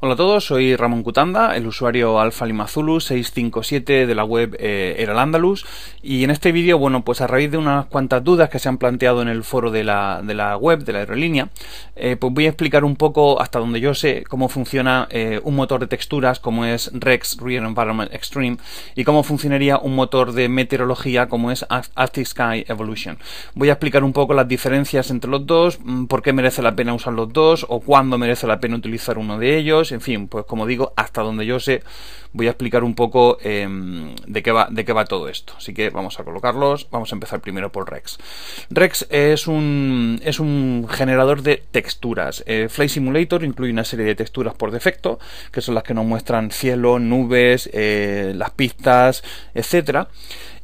Hola a todos, soy Ramón Cutanda, el usuario Zulu 657 de la web eh, Eral Andalus y en este vídeo, bueno, pues a raíz de unas cuantas dudas que se han planteado en el foro de la, web, de la aerolínea, eh, pues voy a explicar un poco, hasta donde yo sé, cómo funciona eh, un motor de texturas como es Rex Real Environment Extreme y cómo funcionaría un motor de meteorología como es Arctic Sky Evolution. Voy a explicar un poco las diferencias entre los dos, mm, por qué merece la pena usar los dos o cuándo merece la pena utilizar uno de ellos en fin, pues como digo, hasta donde yo sé, voy a explicar un poco em, de, qué va, de qué va todo esto. Así que vamos a colocarlos. Vamos a empezar primero por Rex. Rex es un, es un generador de texturas. Eh, Flight Simulator incluye una serie de texturas por defecto, que son las que nos muestran cielo, nubes, eh, las pistas, etcétera.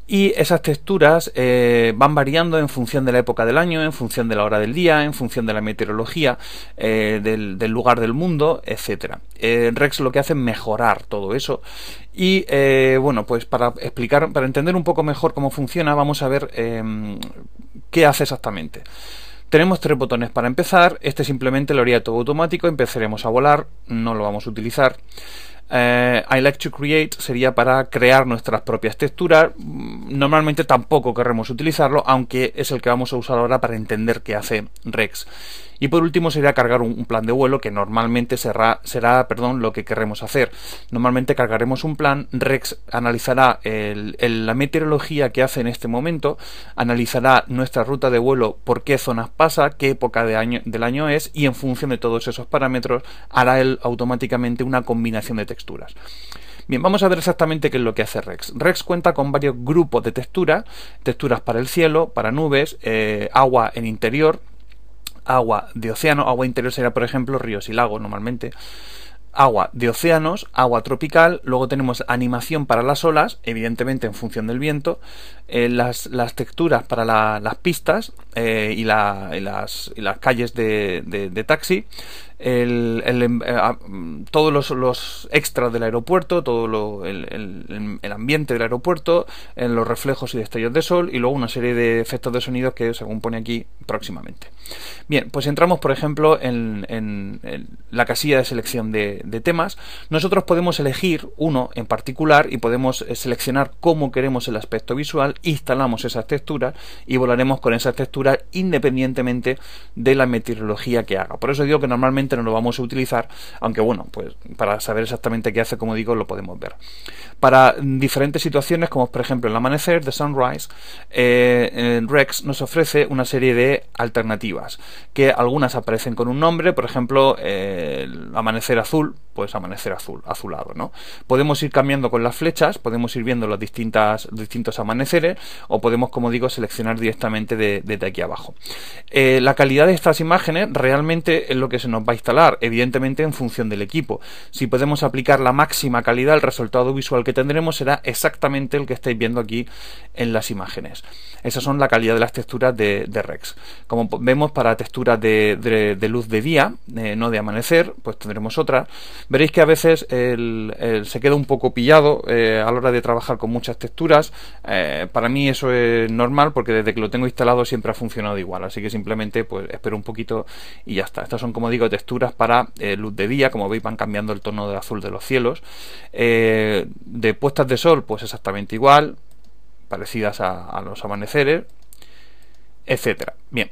Y esas texturas eh, van variando en función de la época del año, en función de la hora del día, en función de la meteorología, eh, del, lugar del mundo, etcétera. Eh, Rex lo que hace es mejorar todo eso. Y bueno, pues para explicar, para entender un poco mejor cómo funciona, vamos a ver qué hace exactamente. Tenemos tres botones para empezar. Este simplemente lo haría todo automático. Empezaremos a volar, no lo vamos a utilizar. Eh, I like to create sería para crear nuestras propias texturas. Mm, normalmente tampoco queremos utilizarlo, aunque es el que vamos a usar ahora para entender qué hace Rex. Y por último sería cargar un plan de vuelo que normalmente será, perdón, lo que querremos hacer. Normalmente cargaremos un plan, Rex analizará la meteorología que hace en este momento, analizará nuestra ruta de vuelo, por qué zonas pasa, qué época del año es y en función de todos esos parámetros hará él automáticamente una combinación de texturas. Bien, vamos a ver exactamente qué es lo que hace Rex. Rex cuenta con varios grupos de texturas, texturas para el cielo, para nubes, eh, agua en interior, agua de océano, agua interior sería por ejemplo ríos y lagos normalmente, agua de océanos, agua tropical, luego tenemos animación para las olas, evidentemente en función del viento, eh, las, texturas para las pistas eh, y, las, calles de taxi, el, em, eh, todos los, extras del aeropuerto, todo el, ambiente del aeropuerto, en los reflejos y destellos de sol y luego una serie de efectos de sonidos que según pone aquí próximamente. Bien, pues entramos por ejemplo en, la casilla de selección de, de, temas. Nosotros podemos elegir uno en particular y podemos eh, seleccionar cómo queremos el aspecto visual, instalamos esas texturas y volaremos con esas texturas independientemente de la meteorología que haga. Por eso digo que normalmente no lo vamos a utilizar, aunque bueno, pues para saber exactamente qué hace, como digo, lo podemos ver. Para diferentes situaciones, como por ejemplo el amanecer, de Sunrise, eh, eh, Rex nos ofrece una serie de alternativas, que algunas aparecen con un nombre, por ejemplo, eh, el amanecer azul, pues amanecer azul, azulado, ¿no? Podemos ir cambiando con las flechas, podemos ir viendo los distintas, distintos amaneceres, o podemos, como digo, seleccionar directamente desde aquí abajo. la calidad de estas imágenes realmente es lo que se nos va instalar, evidentemente en función del equipo. Si podemos aplicar la máxima calidad, el resultado visual que tendremos será exactamente el que estáis viendo aquí en las imágenes. Esas son la calidad de las texturas de, Rex. Como vemos, para texturas de, luz de día, eh, no de amanecer, pues tendremos otra. Veréis que a veces se queda un poco pillado eh, a la hora de trabajar con muchas texturas. Eh, para mí eso es normal porque desde que lo tengo instalado siempre ha funcionado igual. Así que simplemente pues espero un poquito y ya está. Estas son, como digo, texturas para eh, luz de día, como veis van cambiando el tono de azul de los cielos. Eh, de puestas de sol, pues exactamente igual, parecidas a, los amaneceres, etcétera. Bien.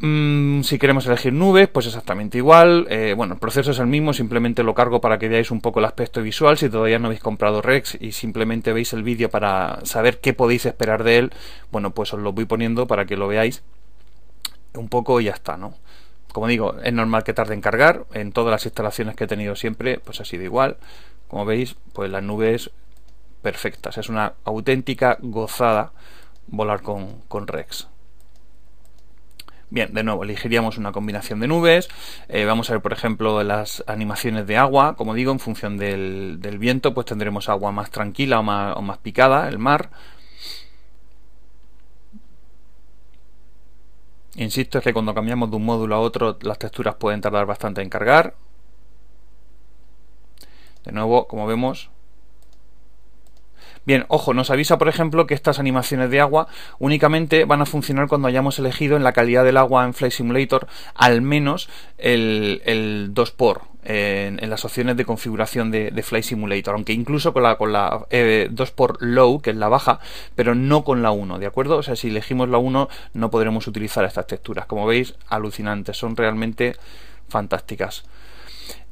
Mm, si queremos elegir nubes, pues exactamente igual. Eh, bueno, el proceso es el mismo, simplemente lo cargo para que veáis un poco el aspecto visual. Si todavía no habéis comprado Rex y simplemente veis el vídeo para saber qué podéis esperar de él, bueno, pues os lo voy poniendo para que lo veáis un poco y ya está, ¿no? como digo, es normal que tarde en cargar. En todas las instalaciones que he tenido siempre, pues ha sido igual. Como veis, pues las nubes perfectas. Es una auténtica gozada volar con, Rex. Bien, de nuevo, elegiríamos una combinación de nubes. Eh, vamos a ver, por ejemplo, las animaciones de agua. Como digo, en función del, viento, pues tendremos agua más tranquila o más, o más picada, el mar Insisto, es que cuando cambiamos de un módulo a otro las texturas pueden tardar bastante en cargar. De nuevo, como vemos, Bien, ojo, nos avisa, por ejemplo, que estas animaciones de agua únicamente van a funcionar cuando hayamos elegido en la calidad del agua en Fly Simulator al menos el, 2 por en, las opciones de configuración de, Fly Flight Simulator, aunque incluso con la, con 2 eh, por low, que es la baja, pero no con la 1, ¿de acuerdo? O sea, si elegimos la 1 no podremos utilizar estas texturas. Como veis, alucinantes, son realmente fantásticas.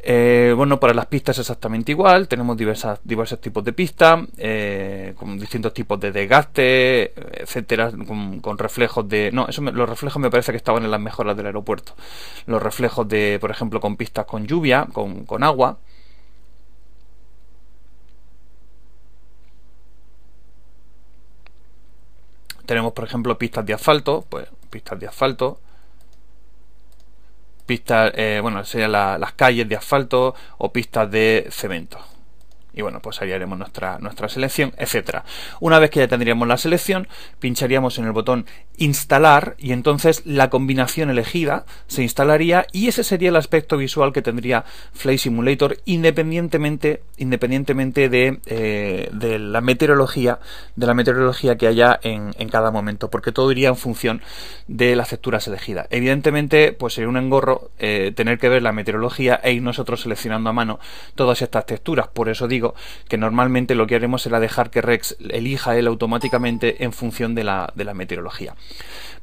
Eh, bueno, para las pistas exactamente igual, tenemos diversas, diversos tipos de pistas, eh, con distintos tipos de desgaste, etcétera, con, reflejos de... No, eso los reflejos me parece que estaban en las mejoras del aeropuerto. Los reflejos de, por ejemplo, con pistas con lluvia, con, con agua. Tenemos, por ejemplo, pistas de asfalto, pues pistas de asfalto, pistas, eh, bueno, serían las calles de asfalto o pistas de cemento y bueno, pues ahí haremos nuestra, nuestra selección, etcétera. Una vez que ya tendríamos la selección, pincharíamos en el botón instalar y entonces la combinación elegida se instalaría y ese sería el aspecto visual que tendría Flight Simulator independientemente, independientemente de, eh, la meteorología, de la meteorología que haya en, cada momento, porque todo iría en función de las texturas elegidas. Evidentemente, pues sería un engorro eh, tener que ver la meteorología e ir nosotros seleccionando a mano todas estas texturas. Por eso digo que normalmente lo que haremos será dejar que Rex elija él automáticamente en función de la, meteorología.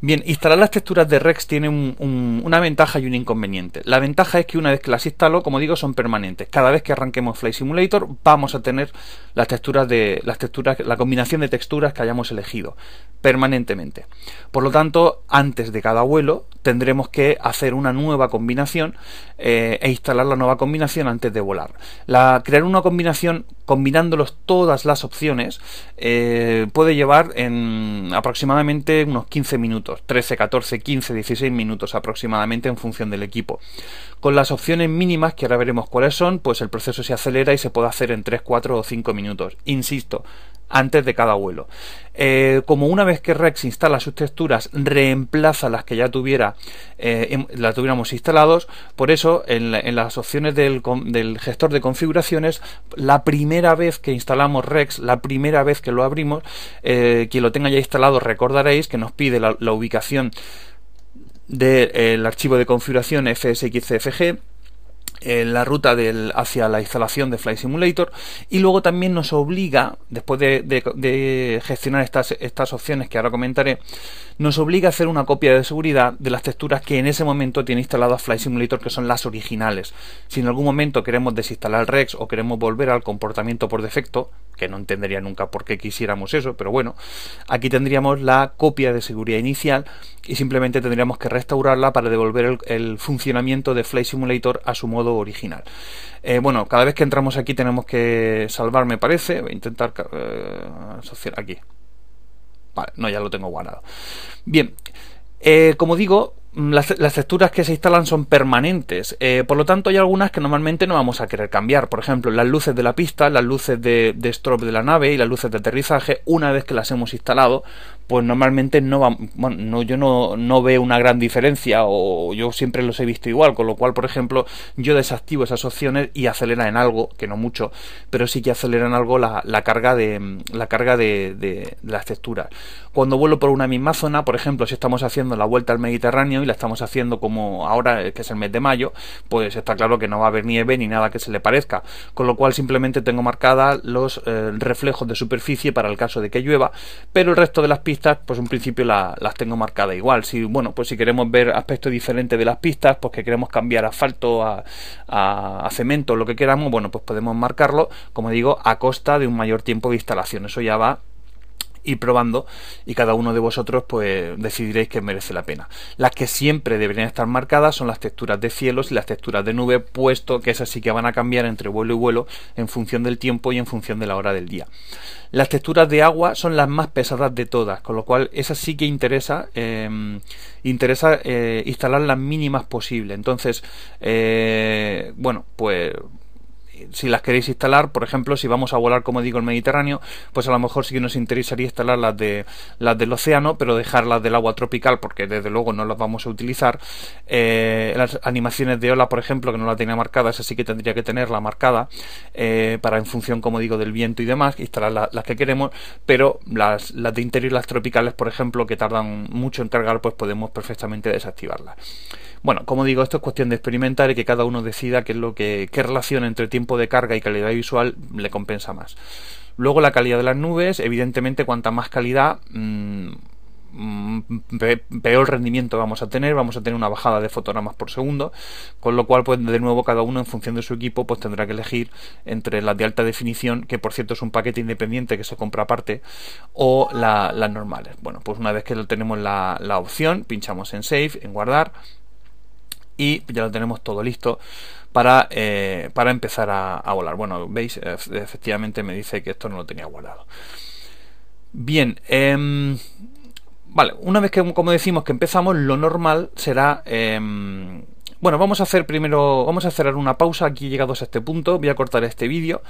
Bien, instalar las texturas de Rex tiene una ventaja y un inconveniente. La ventaja es que una vez que las instalo, como digo, son permanentes. Cada vez que arranquemos Flight Simulator vamos a tener las texturas, la combinación de texturas que hayamos elegido permanentemente. Por lo tanto, antes de cada vuelo tendremos que hacer una nueva combinación eh, e instalar la nueva combinación antes de volar. La, crear una combinación combinándolos todas las opciones eh, puede llevar en aproximadamente unos 15 minutos, 13, 14, 15, 16 minutos aproximadamente en función del equipo. Con las opciones mínimas, que ahora veremos cuáles son, pues el proceso se acelera y se puede hacer en 3, 4 o 5 minutos. Insisto, antes de cada vuelo. Eh, como una vez que Rex instala sus texturas, reemplaza las que ya tuviera eh, la tuviéramos instalados. Por eso, en, las opciones del, gestor de configuraciones, la primera vez que instalamos Rex, la primera vez que lo abrimos, eh, quien lo tenga ya instalado recordaréis que nos pide la, ubicación del archivo de configuración fsxcfg eh, la ruta del, hacia la instalación de Flight Simulator y luego también nos obliga, después de, gestionar estas, estas opciones que ahora comentaré, nos obliga a hacer una copia de seguridad de las texturas que en ese momento tiene instalado Flight Simulator, que son las originales. Si en algún momento queremos desinstalar Rex o queremos volver al comportamiento por defecto, que no entendería nunca por qué quisiéramos eso, pero bueno, aquí tendríamos la copia de seguridad inicial y simplemente tendríamos que restaurarla para devolver el, funcionamiento de Flight Simulator a su modo original. Eh, bueno, cada vez que entramos aquí tenemos que salvar, me parece, voy a intentar eh, aquí. Vale, no, ya lo tengo guardado. Bien, eh, como digo, Mm, las, las, texturas que se instalan son permanentes, eh, por lo tanto hay algunas que normalmente no vamos a querer cambiar. Por ejemplo, las luces de la pista, las luces de, de strobe de la nave y las luces de aterrizaje, una vez que las hemos instalado, pues normalmente no va, no, yo no, no veo una gran diferencia o yo siempre los he visto igual, con lo cual, por ejemplo, yo desactivo esas opciones y acelera en algo, que no mucho, pero sí que acelera en algo la, carga de la carga de, las texturas. Cuando vuelo por una misma zona, por ejemplo, si estamos haciendo la vuelta al Mediterráneo y la estamos haciendo como ahora, que es el mes de mayo, pues está claro que no va a haber nieve ni nada que se le parezca, con lo cual simplemente tengo marcadas los eh, reflejos de superficie para el caso de que llueva, pero el resto de las pues un principio las tengo marcadas igual. Si, bueno, pues si queremos ver aspectos diferentes de las pistas, pues que queremos cambiar asfalto a, a cemento, lo que queramos, bueno, pues podemos marcarlo, como digo, a costa de un mayor tiempo de instalación. Eso ya va ir probando y cada uno de vosotros pues decidiréis que merece la pena. Las que siempre deberían estar marcadas son las texturas de cielos y las texturas de nube, puesto que esas sí que van a cambiar entre vuelo y vuelo en función del tiempo y en función de la hora del día. Las texturas de agua son las más pesadas de todas, con lo cual esas sí que interesa, em, interesa eh, instalar las mínimas posible. Entonces, eh, bueno, pues si las queréis instalar, por ejemplo, si vamos a volar, como digo, el Mediterráneo, pues a lo mejor sí que nos interesaría instalar las de las del océano, pero dejar las del agua tropical, porque desde luego no las vamos a utilizar. Eh, las animaciones de ola, por ejemplo, que no la tenía marcadas, así que tendría que tenerla marcada eh, para en función, como digo, del viento y demás, instalar las que queremos, pero las, las de interior y las tropicales, por ejemplo, que tardan mucho en cargar, pues podemos perfectamente desactivarlas. Bueno, como digo, esto es cuestión de experimentar y que cada uno decida qué es lo que qué relación entre tiempo de carga y calidad visual le compensa más. Luego la calidad de las nubes, evidentemente cuanta más calidad mm, peor rendimiento vamos a tener, vamos a tener una bajada de fotogramas por segundo, con lo cual pues de nuevo cada uno en función de su equipo pues tendrá que elegir entre las de alta definición, que por cierto es un paquete independiente que se compra aparte, o las normales. Bueno, pues una vez que tenemos la, la opción, pinchamos en Save, en guardar, y ya lo tenemos todo listo para, eh, para empezar a, volar. Bueno, veis, eh, efectivamente me dice que esto no lo tenía guardado. Bien, em, vale, una vez que, como decimos, que empezamos, lo normal será em, bueno, vamos a hacer primero, vamos a cerrar una pausa aquí llegados a este punto. Voy a cortar este vídeo.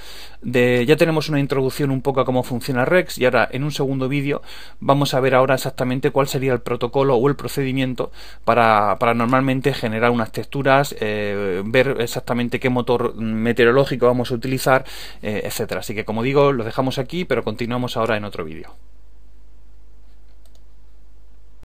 ya tenemos una introducción un poco a cómo funciona Rex y ahora en un segundo vídeo vamos a ver ahora exactamente cuál sería el protocolo o el procedimiento para, normalmente generar unas texturas, eh, ver exactamente qué motor meteorológico vamos a utilizar, etc. Eh, etcétera. Así que como digo, lo dejamos aquí, pero continuamos ahora en otro vídeo.